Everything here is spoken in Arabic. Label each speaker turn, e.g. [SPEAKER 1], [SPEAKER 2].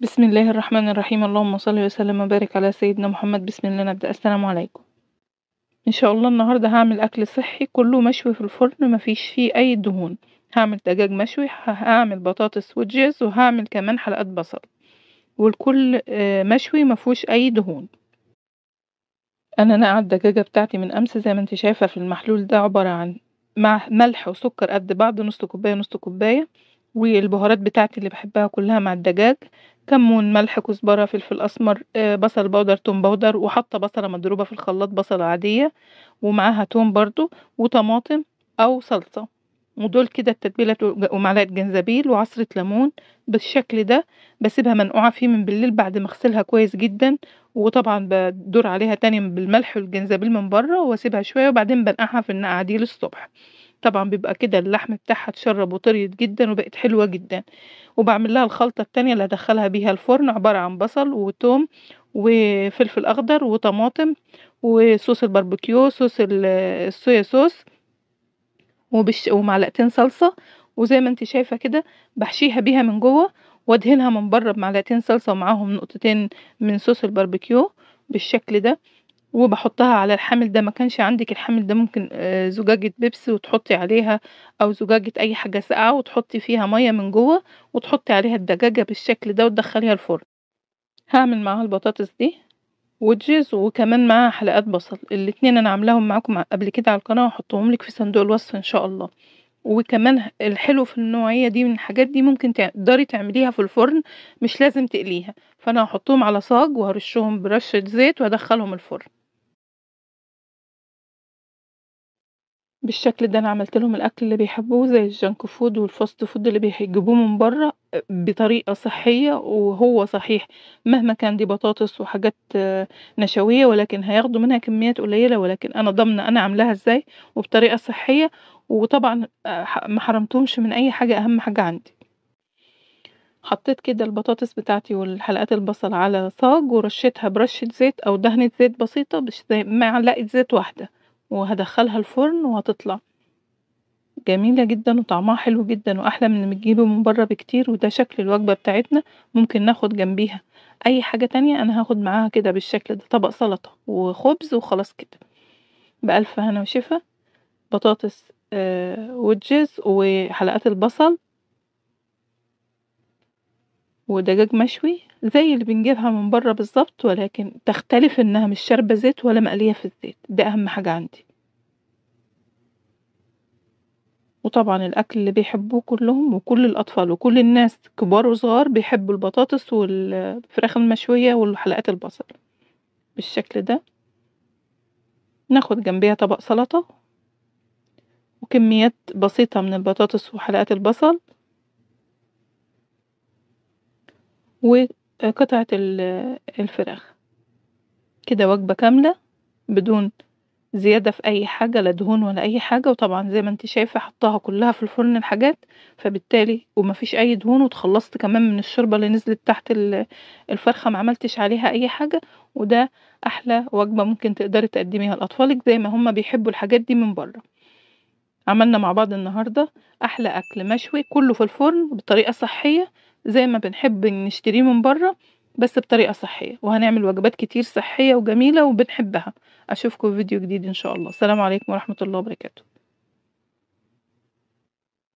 [SPEAKER 1] بسم الله الرحمن الرحيم اللهم صل وسلم وبارك على سيدنا محمد بسم الله نبدأ السلام عليكم ان شاء الله النهاردة هعمل اكل صحي كله مشوي في الفرن مفيش فيه اي دهون هعمل دجاج مشوي هعمل بطاطس وجيز وهعمل كمان حلقات بصل والكل آه، مشوي فيهوش اي دهون انا نقع الدجاجة بتاعتي من امس زي ما انت شايفة في المحلول ده عبارة عن مع ملح وسكر قد بعض نص كوباية نص كوباية والبهارات بتاعتي اللي بحبها كلها مع الدجاج كمون ملح كزبرة فلفل أسمر آه، بصل بودر توم بودر وحاطة بصلة مضروبة في الخلاط بصلة عادية ومعاها توم برضو وطماطم أو صلصة ودول كده التتبيلة ومعلقة جنزبيل وعصرة ليمون بالشكل ده بسيبها منقوعة فيه من بالليل بعد ما اغسلها كويس جدا وطبعا بدور عليها تاني بالملح والجنزبيل من بره واسيبها شوية وبعدين بنقعها في النقعة دي للصبح طبعا بيبقى كده اللحم بتاعها اتشرب وطريت جدا وبقت حلوة جدا وبعمل لها الخلطة التانية اللي هدخلها بيها الفرن عبارة عن بصل وتوم وفلفل أخضر وطماطم وصوص الباربيكيو صوص الصويا صوص وبش ومعلقتين صلصة وزي ما انت شايفة كده بحشيها بيها من جوه وادهنها من بره بمعلقتين صلصة ومعاهم نقطتين من صوص الباربيكيو بالشكل ده وبحطها على الحامل ده، ما كانش عندِك الحامل ده ممكن آه، زجاجة بيبسي وتحطي عليها أو زجاجة أي حاجة ساقعة وتحطي فيها مَيّة من جوّه، وتحطي عليها الدجاجة بالشكل ده وتدخليها الفرن. هعمل معاها البطاطس دي وتجيز وكمان معاها حلقات بصل، الاتنين أنا عاملاهم معاكم قبل كده على القناة وحطهم لِك في صندوق الوصف إن شاء الله. وكمان الحلو في النوعية دي من الحاجات دي ممكن تقدري تعمليها في الفرن مش لازم تقليها، فأنا هحطهم على صاج وهرشهم برشة زيت وأدخلهم الفرن. بالشكل ده أنا عملت لهم الأكل اللي بيحبوه زي الجنك فود والفاست فود اللي بيجيبوه من برّه بطريقة صحية وهو صحيح، مهما كان دي بطاطس وحاجات نشوية ولكن هياخدوا منها كميات قليلة، ولكن أنا ضامنة أنا عاملاها إزاي وبطريقة صحية، وطبعًا ما حرمتهمش من أي حاجة أهم حاجة عندي. حطيت كده البطاطس بتاعتي والحلقات البصل على صاج ورشيتها برشة زيت أو دهنة زيت بسيطة زي معلقة زيت واحدة. وهدخلها الفرن وهتطلع جميلة جدا وطعمها حلو جدا واحلى من اللي بتجيبه من بره بكتير وده شكل الوجبة بتاعتنا ممكن ناخد جنبيها اي حاجة تانية انا هاخد معاها كده بالشكل ده طبق سلطة وخبز وخلاص كده بألف هنا وشفا بطاطس آه وجز وحلقات البصل ودجاج مشوي زي اللي بنجيبها من بره بالظبط ولكن تختلف انها مش شاربة زيت ولا مقلية في الزيت ده اهم حاجة عندي وطبعا الاكل اللي بيحبوه كلهم وكل الاطفال وكل الناس كبار وصغار بيحبوا البطاطس والفراخ المشوية وحلقات البصل بالشكل ده ناخد جنبيها طبق سلطة وكميات بسيطة من البطاطس وحلقات البصل وقطعة الفراخ كده وجبة كاملة بدون زيادة في أي حاجة لا دهون ولا أي حاجة وطبعا زي ما انت شايفة حطها كلها في الفرن الحاجات فبالتالي ومفيش أي دهون وتخلصت كمان من الشوربة اللي نزلت تحت الفرخة معملتش عليها أي حاجة وده أحلى وجبة ممكن تقدري تقدميها لأطفالك زي ما هما بيحبوا الحاجات دي من بره عملنا مع بعض النهاردة أحلى أكل مشوي كله في الفرن بطريقة صحية زي ما بنحب نشتريه من بره بس بطريقة صحية وهنعمل وجبات كتير صحية وجميلة وبنحبها أشوفكم في فيديو جديد إن شاء الله السلام عليكم ورحمة الله وبركاته